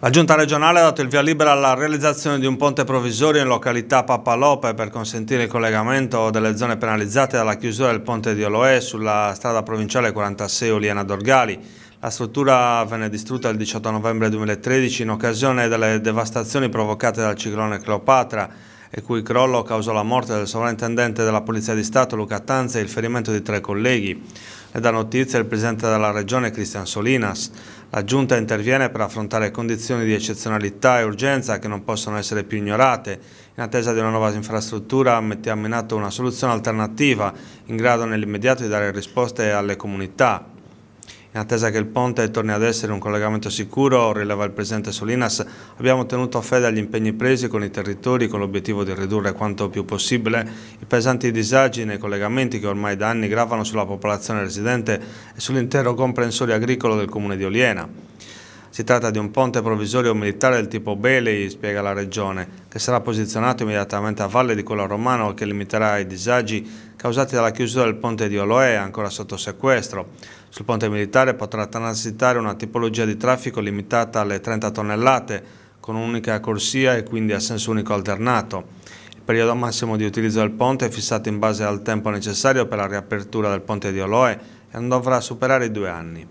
La Giunta regionale ha dato il via libera alla realizzazione di un ponte provvisorio in località Papalope per consentire il collegamento delle zone penalizzate dalla chiusura del ponte di Oloè sulla strada provinciale 46 Oliena Dorgali. La struttura venne distrutta il 18 novembre 2013 in occasione delle devastazioni provocate dal ciclone Cleopatra e cui crollo causò la morte del sovrintendente della Polizia di Stato Luca Tanza e il ferimento di tre colleghi. È da notizia il presidente della regione Cristian Solinas. La giunta interviene per affrontare condizioni di eccezionalità e urgenza che non possono essere più ignorate. In attesa di una nuova infrastruttura mettiamo in atto una soluzione alternativa in grado nell'immediato di dare risposte alle comunità. In attesa che il ponte torni ad essere un collegamento sicuro, rileva il presidente Solinas, abbiamo tenuto fede agli impegni presi con i territori con l'obiettivo di ridurre quanto più possibile i pesanti disagi nei collegamenti che ormai da anni gravano sulla popolazione residente e sull'intero comprensorio agricolo del comune di Oliena. Si tratta di un ponte provvisorio militare del tipo Belei, spiega la Regione, che sarà posizionato immediatamente a valle di quello romano e che limiterà i disagi causati dalla chiusura del ponte di Oloè, ancora sotto sequestro. Sul ponte militare potrà transitare una tipologia di traffico limitata alle 30 tonnellate, con un'unica corsia e quindi a senso unico alternato. Il periodo massimo di utilizzo del ponte è fissato in base al tempo necessario per la riapertura del ponte di Oloè, dovrà superare i due anni.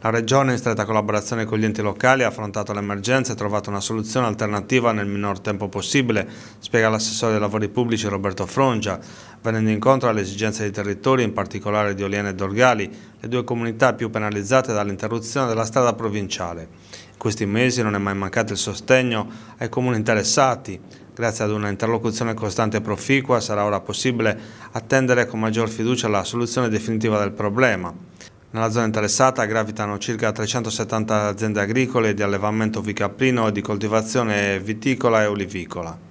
La Regione, in stretta collaborazione con gli enti locali, ha affrontato l'emergenza e trovato una soluzione alternativa nel minor tempo possibile, spiega l'assessore dei lavori pubblici Roberto Frongia, venendo incontro alle esigenze dei territori, in particolare di Oliena e Dorgali, le due comunità più penalizzate dall'interruzione della strada provinciale. In questi mesi non è mai mancato il sostegno ai comuni interessati, Grazie ad un'interlocuzione costante e proficua sarà ora possibile attendere con maggior fiducia la soluzione definitiva del problema. Nella zona interessata gravitano circa 370 aziende agricole di allevamento vicaprino e di coltivazione viticola e olivicola.